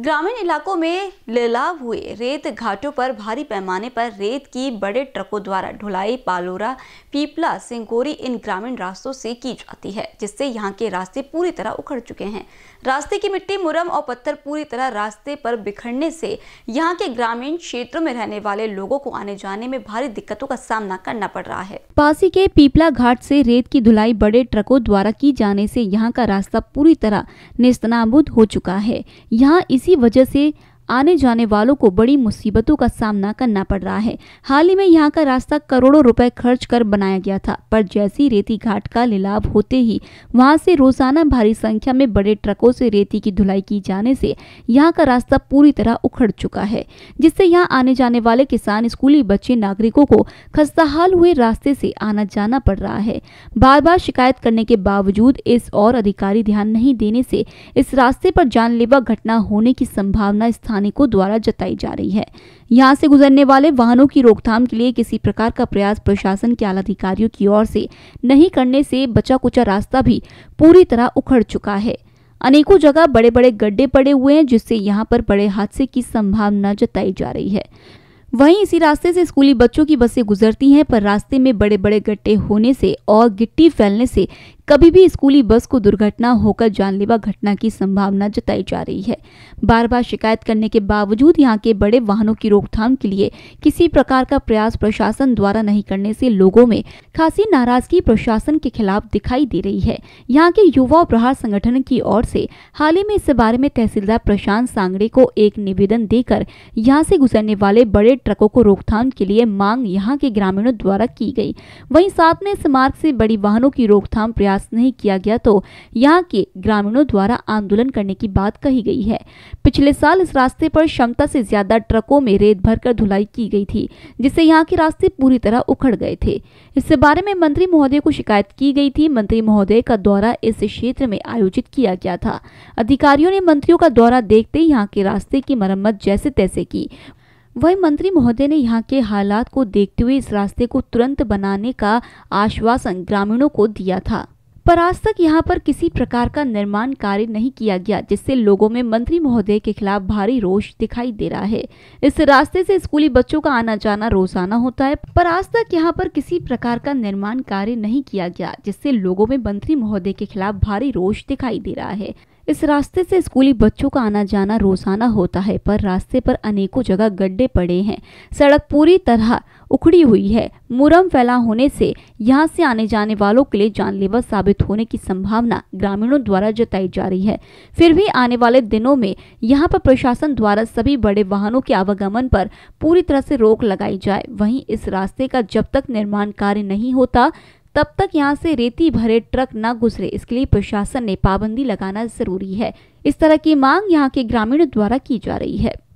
ग्रामीण इलाकों में लेलाव हुए रेत घाटों पर भारी पैमाने पर रेत की बड़े ट्रकों द्वारा ढुलाई पालोरा पीपला सिंगोरी इन ग्रामीण रास्तों से की जाती है जिससे यहाँ के रास्ते पूरी तरह उखड़ चुके हैं रास्ते की मिट्टी मुरम और पत्थर पूरी तरह रास्ते पर बिखरने से यहाँ के ग्रामीण क्षेत्रों में रहने वाले लोगों को आने जाने में भारी दिक्कतों का सामना करना पड़ रहा है पासी के पीपला घाट से रेत की धुलाई बड़े ट्रकों द्वारा की जाने से यहाँ का रास्ता पूरी तरह निस्तनाबुद हो चुका है यहाँ इसी इसी वजह से आने जाने वालों को बड़ी मुसीबतों का सामना करना पड़ रहा है हाल ही में यहाँ का रास्ता करोड़ों रुपए खर्च कर बनाया गया था पर जैसी रेती घाट का लिलाव होते ही वहाँ से रोजाना भारी संख्या में बड़े ट्रकों से रेती की धुलाई की जाने से यहाँ का रास्ता पूरी तरह उखड़ चुका है जिससे यहाँ आने जाने वाले किसान स्कूली बच्चे नागरिकों को खस्ताहाल हुए रास्ते से आना जाना पड़ रहा है बार बार शिकायत करने के बावजूद इस और अधिकारी ध्यान नहीं देने से इस रास्ते पर जानलेवा घटना होने की संभावना स्थान सैनिकों द्वारा जताई जा रही है यहाँ से गुजरने वाले वाहनों की रोकथाम के लिए किसी प्रकार का प्रयास प्रशासन के आला अधिकारियों की ओर से नहीं करने से बचा कुचा रास्ता भी पूरी तरह उखड़ चुका है अनेकों जगह बड़े बड़े गड्ढे पड़े हुए हैं जिससे यहाँ पर बड़े हादसे की संभावना जताई जा रही है वहीं इसी रास्ते से स्कूली बच्चों की बसें गुजरती हैं पर रास्ते में बड़े बड़े गड्ढे होने से और गिट्टी फैलने से कभी भी स्कूली बस को दुर्घटना होकर जानलेवा घटना की संभावना जताई जा रही है बार बार शिकायत करने के बावजूद यहाँ के बड़े वाहनों की रोकथाम के लिए किसी प्रकार का प्रयास प्रशासन द्वारा नहीं करने से लोगों में खासी नाराजगी प्रशासन के खिलाफ दिखाई दे रही है यहाँ के युवा प्रहार संगठन की ओर से हाल ही में इस बारे में तहसीलदार प्रशांत सांगड़े को एक निवेदन देकर यहाँ से गुजरने वाले बड़े ट्रकों को रोकथाम के लिए मांग यहाँ के ग्रामीणों द्वारा की गई वहीं साथ में इस मार्ग से बड़ी वाहनों की रोकथाम प्रयास प्रयास नहीं किया गया तो यहाँ के ग्रामीणों द्वारा आंदोलन करने की बात कही गई है पिछले साल इस रास्ते पर क्षमता से ज्यादा ट्रकों में रेत भरकर धुलाई की गई थी जिससे यहाँ के रास्ते पूरी तरह उखड़ गए थे इस बारे में मंत्री महोदय को शिकायत की गई थी मंत्री महोदय का दौरा इस क्षेत्र में आयोजित किया गया था अधिकारियों ने मंत्रियों का दौरा देखते ही यहाँ के रास्ते की मरम्मत जैसे तैसे की वही मंत्री महोदय ने यहाँ के हालात को देखते हुए इस रास्ते को तुरंत बनाने का आश्वासन ग्रामीणों को दिया था पर आज तक यहाँ पर किसी प्रकार का निर्माण कार्य नहीं किया गया जिससे लोगों में मंत्री महोदय के खिलाफ भारी रोष दिखाई दे रहा है इस रास्ते से स्कूली बच्चों का आना जाना रोजाना होता है पर आज तक यहाँ पर किसी प्रकार का निर्माण कार्य नहीं किया गया जिससे लोगों में मंत्री महोदय के खिलाफ भारी रोष दिखाई दे रहा है इस रास्ते से स्कूली बच्चों का आना जाना रोजाना होता है पर रास्ते पर अनेकों जगह गड्ढे पड़े हैं सड़क पूरी तरह उखड़ी हुई है मुरम फैला होने से यहाँ से आने जाने वालों के लिए जानलेवा साबित होने की संभावना ग्रामीणों द्वारा जताई जा रही है फिर भी आने वाले दिनों में यहाँ पर प्रशासन द्वारा सभी बड़े वाहनों के आवागमन पर पूरी तरह से रोक लगाई जाए वहीं इस रास्ते का जब तक निर्माण कार्य नहीं होता तब तक यहाँ से रेती भरे ट्रक न गुजरे इसके लिए प्रशासन ने पाबंदी लगाना जरूरी है इस तरह की मांग यहाँ के ग्रामीणों द्वारा की जा रही है